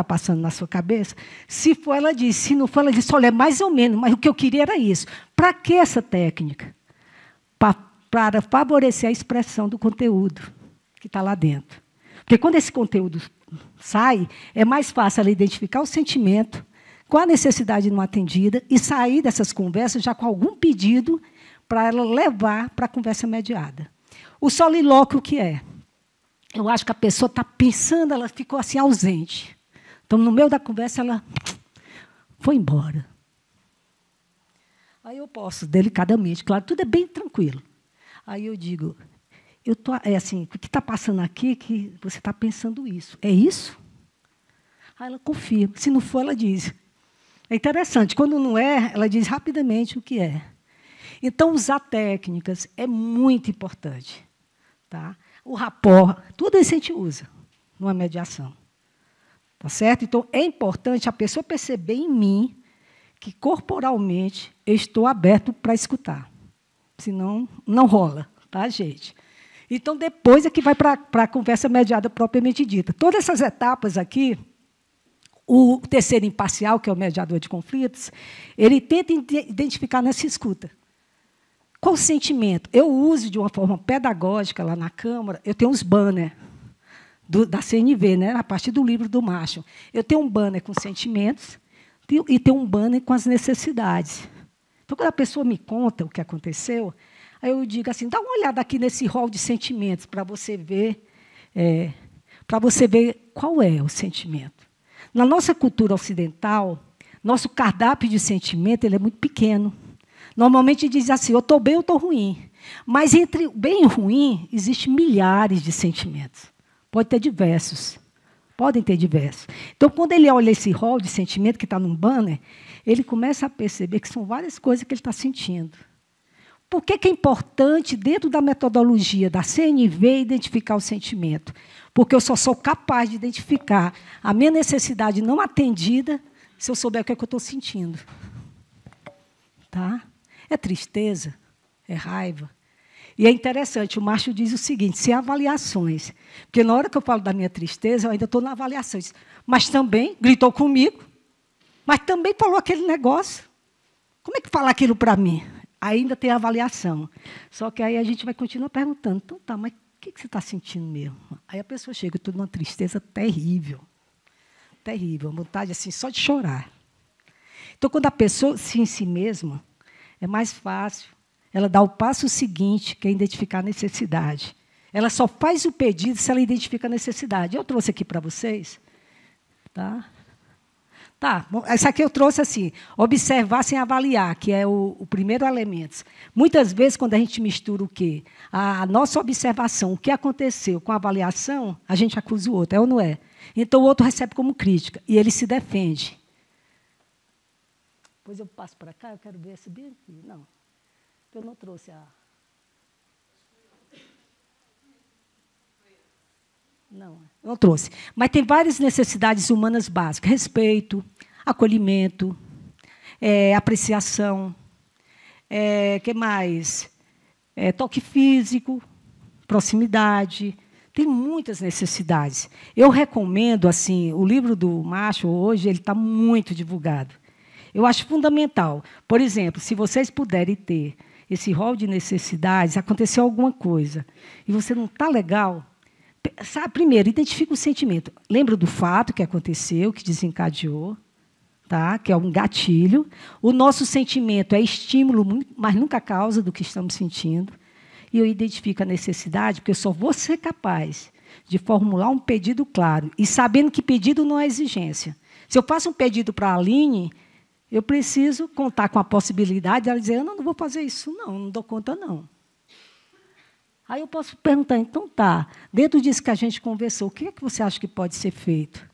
está passando na sua cabeça? Se for, ela diz. Se não for, ela diz: olha, é mais ou menos, mas o que eu queria era isso. Para que essa técnica? Pra, para favorecer a expressão do conteúdo que está lá dentro. Porque quando esse conteúdo sai, é mais fácil ela identificar o sentimento com a necessidade não atendida e sair dessas conversas já com algum pedido para ela levar para a conversa mediada. O solilóquio, o que é? Eu acho que a pessoa está pensando, ela ficou assim ausente. Então, no meio da conversa, ela foi embora. Aí eu posso, delicadamente, claro, tudo é bem tranquilo. Aí eu digo, eu tô, é assim, o que está passando aqui é que você está pensando isso. É isso? Aí ela confirma. Se não for, ela diz. É interessante. Quando não é, ela diz rapidamente o que é. Então, usar técnicas é muito importante. Tá? O rapó, tudo isso a gente usa numa mediação. Tá certo? Então é importante a pessoa perceber em mim que corporalmente eu estou aberto para escutar. Senão não rola, tá, gente? Então depois é que vai para a conversa mediada propriamente dita. Todas essas etapas aqui, o terceiro imparcial, que é o mediador de conflitos, ele tenta identificar nessa escuta. Qual o sentimento? Eu uso de uma forma pedagógica lá na Câmara, eu tenho uns banners do, da CNV, né? a partir do livro do Macho. Eu tenho um banner com sentimentos e tenho um banner com as necessidades. Então, quando a pessoa me conta o que aconteceu, aí eu digo assim: dá uma olhada aqui nesse rol de sentimentos para você ver. É, para você ver qual é o sentimento. Na nossa cultura ocidental, nosso cardápio de sentimento ele é muito pequeno. Normalmente diz assim: eu estou bem ou estou ruim. Mas entre bem e ruim, existem milhares de sentimentos. Pode ter diversos. Podem ter diversos. Então, quando ele olha esse rol de sentimento que está num banner, ele começa a perceber que são várias coisas que ele está sentindo. Por que, que é importante, dentro da metodologia da CNV, identificar o sentimento? Porque eu só sou capaz de identificar a minha necessidade não atendida se eu souber o que, é que eu estou sentindo. Tá? É tristeza? É raiva? E é interessante, o Márcio diz o seguinte: sem avaliações. Porque na hora que eu falo da minha tristeza, eu ainda estou na avaliação. Mas também gritou comigo, mas também falou aquele negócio. Como é que fala aquilo para mim? Ainda tem avaliação. Só que aí a gente vai continuar perguntando: então tá, mas o que, que você está sentindo mesmo? Aí a pessoa chega, tudo estou numa tristeza terrível. Terrível, uma vontade assim só de chorar. Então, quando a pessoa se em si mesma, é mais fácil ela dá o passo seguinte, que é identificar a necessidade. Ela só faz o pedido se ela identifica a necessidade. Eu trouxe aqui para vocês. Tá? Tá, essa aqui eu trouxe assim, observar sem avaliar, que é o, o, primeiro elemento. Muitas vezes, quando a gente mistura o quê? A, a, nossa observação, o que aconteceu com a avaliação, a gente acusa o outro, é ou não é? Então, o outro recebe como crítica e ele se defende. Pois eu passo para cá, eu quero ver esse bem aqui. Não. Eu não trouxe a. Não, não trouxe. Mas tem várias necessidades humanas básicas: respeito, acolhimento, é, apreciação, é, que mais? É, toque físico, proximidade. Tem muitas necessidades. Eu recomendo, assim, o livro do Macho hoje ele está muito divulgado. Eu acho fundamental. Por exemplo, se vocês puderem ter esse rol de necessidades, aconteceu alguma coisa e você não está legal, sabe, primeiro, identifica o sentimento. Lembra do fato que aconteceu, que desencadeou, tá? que é um gatilho. O nosso sentimento é estímulo, mas nunca causa do que estamos sentindo. E eu identifico a necessidade, porque eu só vou ser capaz de formular um pedido claro. E sabendo que pedido não é exigência. Se eu faço um pedido para a Aline, eu preciso contar com a possibilidade de dizer, eu não vou fazer isso, não, não dou conta, não. Aí eu posso perguntar, então tá, dentro disso que a gente conversou, o que é que você acha que pode ser feito?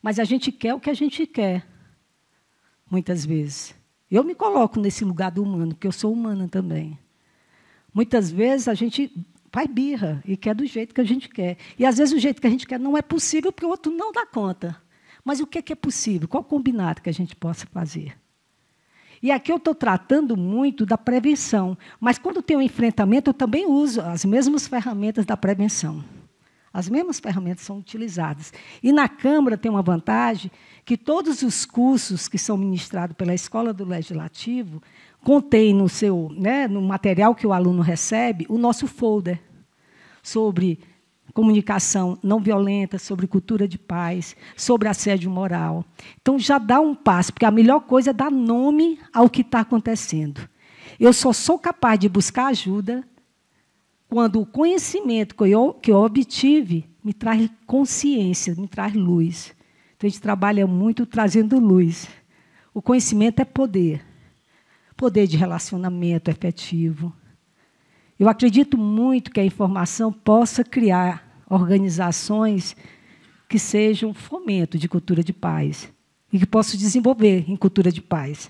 Mas a gente quer o que a gente quer, muitas vezes. Eu me coloco nesse lugar do humano, porque eu sou humana também. Muitas vezes a gente faz birra e quer do jeito que a gente quer. E às vezes o jeito que a gente quer não é possível porque o outro não dá conta. Mas o que é, que é possível? Qual combinado que a gente possa fazer? E aqui eu estou tratando muito da prevenção, mas quando tem um enfrentamento, eu também uso as mesmas ferramentas da prevenção. As mesmas ferramentas são utilizadas. E na Câmara tem uma vantagem que todos os cursos que são ministrados pela Escola do Legislativo contêm no seu, né, no material que o aluno recebe, o nosso folder sobre comunicação não violenta, sobre cultura de paz, sobre assédio moral. Então, já dá um passo, porque a melhor coisa é dar nome ao que está acontecendo. Eu só sou capaz de buscar ajuda quando o conhecimento que eu, que eu obtive me traz consciência, me traz luz. Então, a gente trabalha muito trazendo luz. O conhecimento é poder poder de relacionamento efetivo, eu acredito muito que a informação possa criar organizações que sejam fomento de cultura de paz e que possam desenvolver em cultura de paz.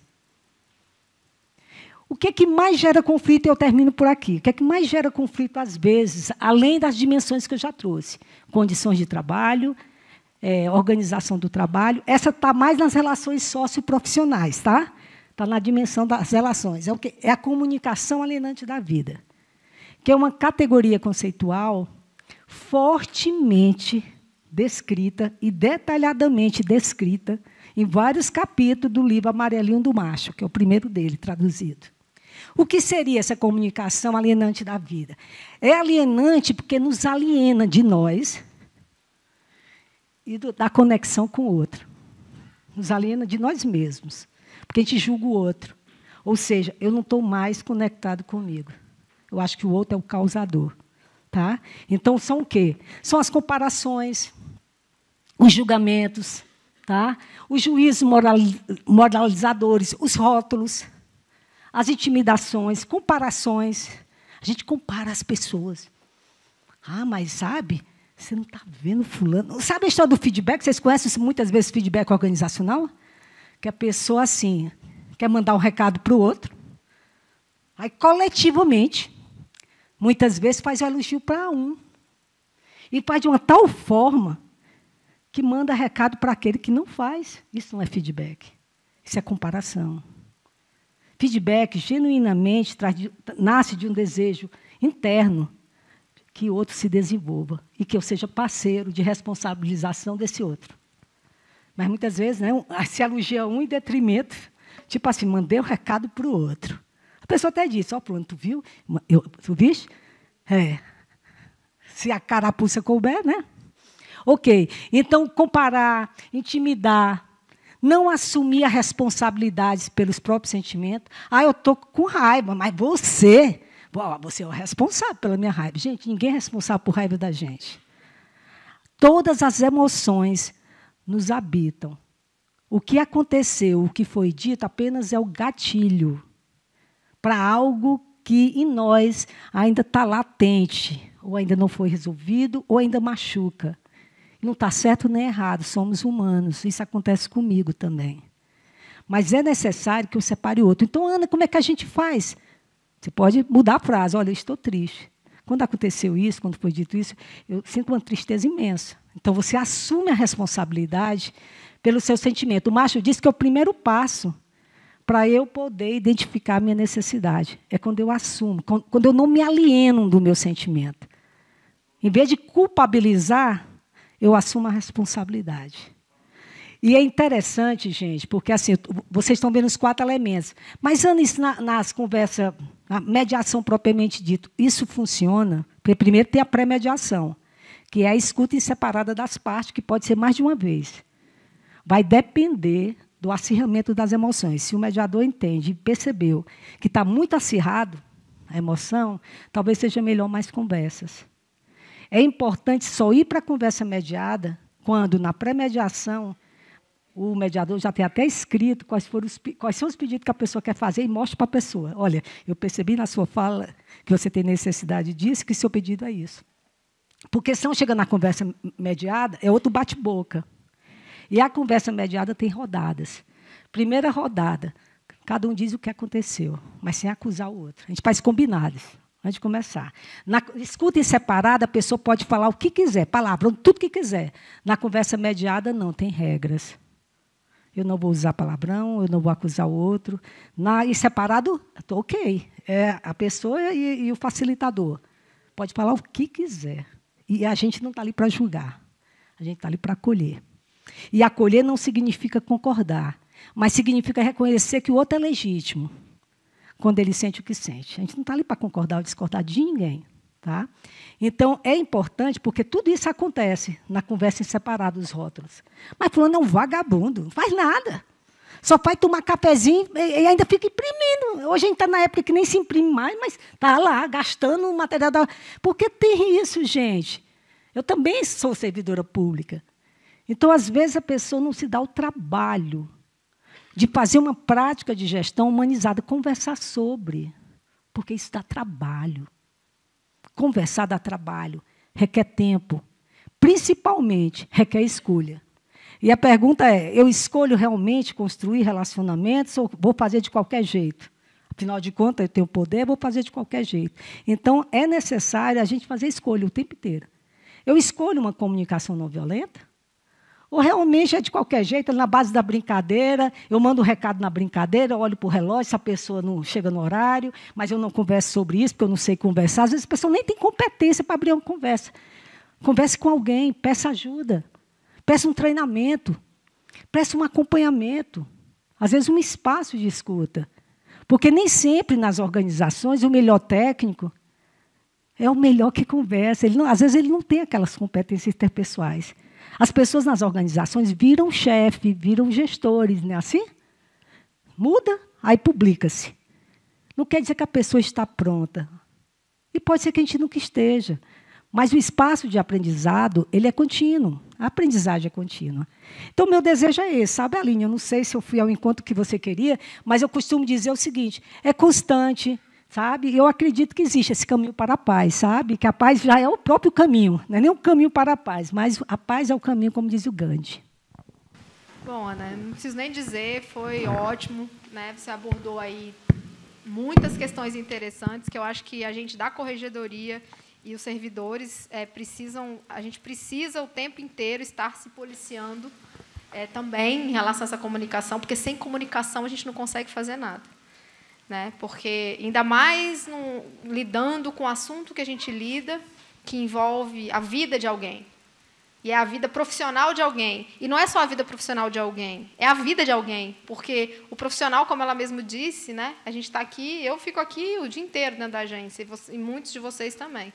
O que é que mais gera conflito? Eu termino por aqui. O que é que mais gera conflito, às vezes, além das dimensões que eu já trouxe? Condições de trabalho, é, organização do trabalho. Essa está mais nas relações socioprofissionais, tá? Está na dimensão das relações. É, o que? é a comunicação alienante da vida que é uma categoria conceitual fortemente descrita e detalhadamente descrita em vários capítulos do livro Amarelinho do Macho, que é o primeiro dele traduzido. O que seria essa comunicação alienante da vida? É alienante porque nos aliena de nós e da conexão com o outro. Nos aliena de nós mesmos, porque a gente julga o outro. Ou seja, eu não estou mais conectado comigo eu acho que o outro é o causador. Tá? Então, são o quê? São as comparações, os julgamentos, tá? os juízes moralizadores, os rótulos, as intimidações, comparações. A gente compara as pessoas. Ah, mas sabe, você não está vendo fulano. Sabe a história do feedback? Vocês conhecem muitas vezes feedback organizacional? Que a pessoa, assim, quer mandar um recado para o outro, aí coletivamente Muitas vezes faz o elogio para um. E faz de uma tal forma que manda recado para aquele que não faz. Isso não é feedback. Isso é comparação. Feedback genuinamente traz, nasce de um desejo interno que o outro se desenvolva e que eu seja parceiro de responsabilização desse outro. Mas muitas vezes né, [LAUGHS] se alugia um em detrimento, tipo assim, mandei um recado para o outro pessoa até disse, ó, oh, tu viu? Eu, tu viste? É. Se a carapuça couber, né? Ok. Então, comparar, intimidar, não assumir a responsabilidade pelos próprios sentimentos. Ah, eu estou com raiva, mas você, você é o responsável pela minha raiva. Gente, ninguém é responsável por raiva da gente. Todas as emoções nos habitam. O que aconteceu, o que foi dito, apenas é o gatilho para algo que em nós ainda está latente, ou ainda não foi resolvido, ou ainda machuca. Não está certo nem errado, somos humanos, isso acontece comigo também. Mas é necessário que eu separe o outro. Então, Ana, como é que a gente faz? Você pode mudar a frase: olha, estou triste. Quando aconteceu isso, quando foi dito isso, eu sinto uma tristeza imensa. Então, você assume a responsabilidade pelo seu sentimento. O macho disse que é o primeiro passo para eu poder identificar a minha necessidade. É quando eu assumo, quando eu não me alieno do meu sentimento. Em vez de culpabilizar, eu assumo a responsabilidade. E é interessante, gente, porque assim, vocês estão vendo os quatro elementos. Mas, antes, nas conversas, na mediação propriamente dito, isso funciona? Porque primeiro tem a pré-mediação, que é a escuta em separada das partes, que pode ser mais de uma vez. Vai depender do acirramento das emoções. Se o mediador entende e percebeu que está muito acirrado a emoção, talvez seja melhor mais conversas. É importante só ir para a conversa mediada quando, na pré-mediação, o mediador já tem até escrito quais, foram os, quais são os pedidos que a pessoa quer fazer e mostra para a pessoa. Olha, eu percebi na sua fala que você tem necessidade disso, que seu pedido é isso. Porque se não chega na conversa mediada, é outro bate-boca. E a conversa mediada tem rodadas. Primeira rodada, cada um diz o que aconteceu, mas sem acusar o outro. A gente faz combinados antes de começar. Na escuta em separada, a pessoa pode falar o que quiser, palavra, tudo que quiser. Na conversa mediada, não, tem regras. Eu não vou usar palavrão, eu não vou acusar o outro. Na, em separado, estou ok. É a pessoa e, e o facilitador. Pode falar o que quiser. E a gente não está ali para julgar. A gente está ali para acolher. E acolher não significa concordar, mas significa reconhecer que o outro é legítimo quando ele sente o que sente. A gente não está ali para concordar ou discordar de ninguém. Tá? Então, é importante, porque tudo isso acontece na conversa em separado dos rótulos. Mas fulano é um vagabundo, não faz nada. Só vai tomar cafezinho e ainda fica imprimindo. Hoje a gente está na época que nem se imprime mais, mas está lá gastando o material da. que tem isso, gente. Eu também sou servidora pública. Então, às vezes, a pessoa não se dá o trabalho de fazer uma prática de gestão humanizada, conversar sobre, porque isso dá trabalho. Conversar dá trabalho, requer tempo, principalmente requer escolha. E a pergunta é: eu escolho realmente construir relacionamentos ou vou fazer de qualquer jeito? Afinal de contas, eu tenho poder, vou fazer de qualquer jeito. Então, é necessário a gente fazer escolha o tempo inteiro. Eu escolho uma comunicação não violenta? Ou realmente é de qualquer jeito, é na base da brincadeira, eu mando um recado na brincadeira, olho para o relógio, se a pessoa não chega no horário, mas eu não converso sobre isso, porque eu não sei conversar. Às vezes a pessoa nem tem competência para abrir uma conversa. Converse com alguém, peça ajuda, peça um treinamento, peça um acompanhamento, às vezes um espaço de escuta. Porque nem sempre nas organizações o melhor técnico é o melhor que conversa. Ele não, às vezes ele não tem aquelas competências interpessoais. As pessoas nas organizações viram chefe, viram gestores, não é assim? Muda, aí publica-se. Não quer dizer que a pessoa está pronta. E pode ser que a gente nunca esteja. Mas o espaço de aprendizado, ele é contínuo. A aprendizagem é contínua. Então, meu desejo é esse. Sabe, Aline, eu não sei se eu fui ao encontro que você queria, mas eu costumo dizer o seguinte, é constante, sabe? Eu acredito que existe esse caminho para a paz, sabe? Que a paz já é o próprio caminho, não é nem o caminho para a paz, mas a paz é o caminho, como diz o Gandhi. Bom, Ana, não preciso nem dizer, foi ótimo, né? Você abordou aí muitas questões interessantes que eu acho que a gente da corregedoria e os servidores é, precisam, a gente precisa o tempo inteiro estar se policiando é, também em relação a essa comunicação, porque sem comunicação a gente não consegue fazer nada né? Porque ainda mais no, lidando com o assunto que a gente lida, que envolve a vida de alguém. E é a vida profissional de alguém. E não é só a vida profissional de alguém, é a vida de alguém. Porque o profissional, como ela mesmo disse, né? a gente está aqui, eu fico aqui o dia inteiro dentro da agência, e, você, e, muitos de vocês também.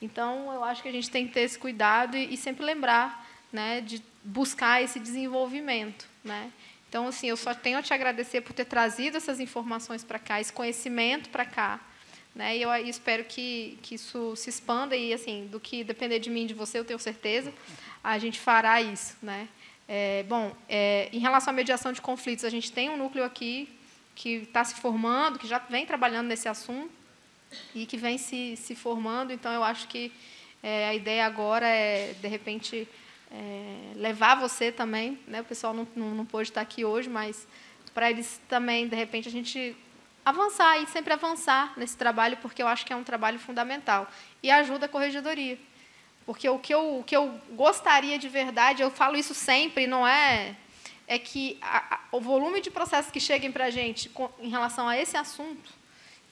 Então, eu acho que a gente tem que ter esse cuidado e, e sempre lembrar né, de buscar esse desenvolvimento. Né? Então, assim, eu só tenho a te agradecer por ter trazido essas informações para cá, esse conhecimento para cá. Né? E eu espero que, que isso se expanda e, assim, do que depender de mim de você, eu tenho certeza, a gente fará isso. Né? É, bom, é, em relação à mediação de conflitos, a gente tem um núcleo aqui que está se formando, que já vem trabalhando nesse assunto e que vem se, se formando. Então, eu acho que é, a ideia agora é, de repente, é, levar você também. Né? O pessoal não, não, não pôde estar aqui hoje, mas para eles também, de repente, a gente avançar e sempre avançar nesse trabalho, porque eu acho que é um trabalho fundamental. E ajuda a corregedoria. Porque o que eu, o que eu gostaria de verdade, eu falo isso sempre, não é. É que a, a, o volume de processos que cheguem para a gente com, em relação a esse assunto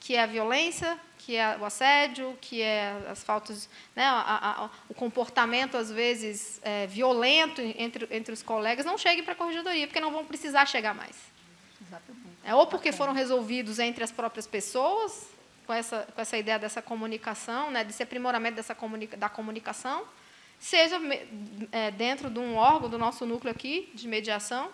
que é a violência, que é o assédio, que é as faltas, né, a, a, o comportamento às vezes é, violento entre, entre os colegas, não cheguem para a corregedoria, porque não vão precisar chegar mais. Exatamente. É, ou porque foram resolvidos entre as próprias pessoas, com essa, com essa ideia dessa comunicação, né, desse aprimoramento dessa comunica, da comunicação, seja é, dentro de um órgão do nosso núcleo aqui de mediação,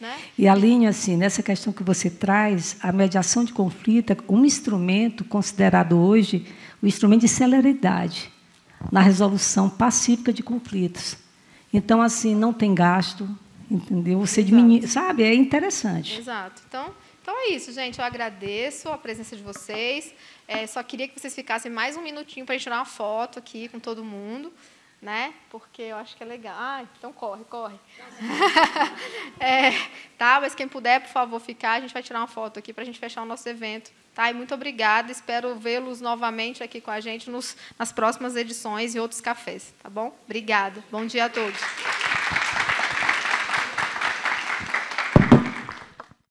né? E Aline, assim, nessa questão que você traz, a mediação de conflito é um instrumento considerado hoje o um instrumento de celeridade na resolução pacífica de conflitos. Então, assim, não tem gasto, entendeu? Você diminui, sabe? É interessante. Exato. Então, então é isso, gente. Eu agradeço a presença de vocês. É, só queria que vocês ficassem mais um minutinho para a gente tirar uma foto aqui com todo mundo né? Porque eu acho que é legal. Ah, então corre, corre. [LAUGHS] é, tá, mas quem puder, por favor, ficar. A gente vai tirar uma foto aqui para a gente fechar o nosso evento. Tá, e muito obrigada. Espero vê-los novamente aqui com a gente nos, nas próximas edições e outros cafés. Tá bom? Obrigada. Bom dia a todos.